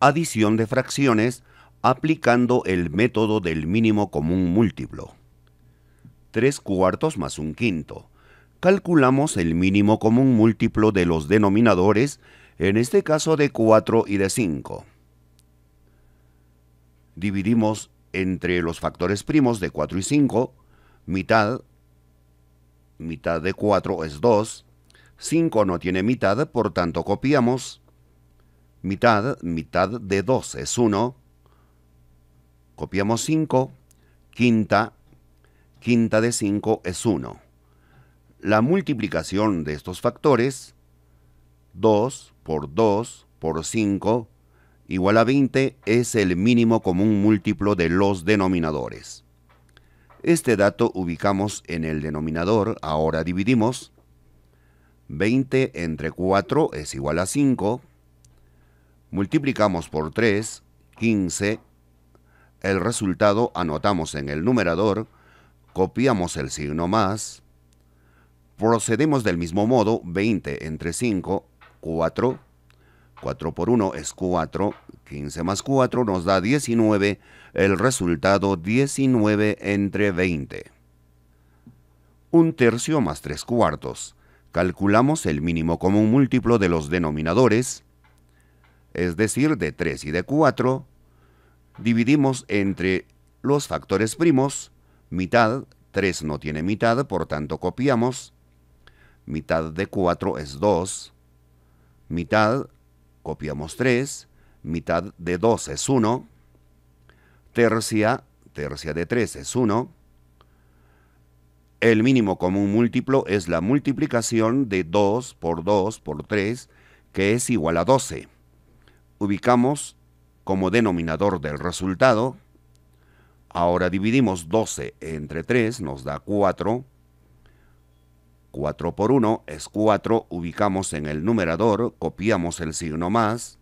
adición de fracciones aplicando el método del mínimo común múltiplo. 3 cuartos más un quinto. Calculamos el mínimo común múltiplo de los denominadores, en este caso de 4 y de 5. Dividimos entre los factores primos de 4 y 5, mitad, mitad de 4 es 2, 5 no tiene mitad, por tanto copiamos, mitad, mitad de 2 es 1, copiamos 5, quinta, quinta de 5 es 1. La multiplicación de estos factores, 2 por 2 por 5 igual a 20 es el mínimo común múltiplo de los denominadores. Este dato ubicamos en el denominador, ahora dividimos. 20 entre 4 es igual a 5, multiplicamos por 3, 15, el resultado anotamos en el numerador, copiamos el signo más, procedemos del mismo modo, 20 entre 5, 4, 4 por 1 es 4, 15 más 4 nos da 19, el resultado 19 entre 20. Un tercio más 3 cuartos. Calculamos el mínimo común múltiplo de los denominadores, es decir, de 3 y de 4, dividimos entre los factores primos, mitad, 3 no tiene mitad, por tanto copiamos, mitad de 4 es 2, mitad, copiamos 3, mitad de 2 es 1, tercia, tercia de 3 es 1, el mínimo común múltiplo es la multiplicación de 2 por 2 por 3, que es igual a 12 ubicamos como denominador del resultado. Ahora dividimos 12 entre 3, nos da 4. 4 por 1 es 4, ubicamos en el numerador, copiamos el signo más.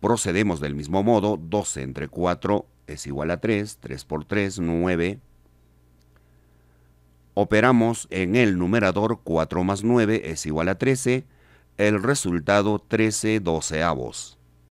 Procedemos del mismo modo, 12 entre 4 es igual a 3, 3 por 3, 9. Operamos en el numerador, 4 más 9 es igual a 13 el resultado 13 doceavos.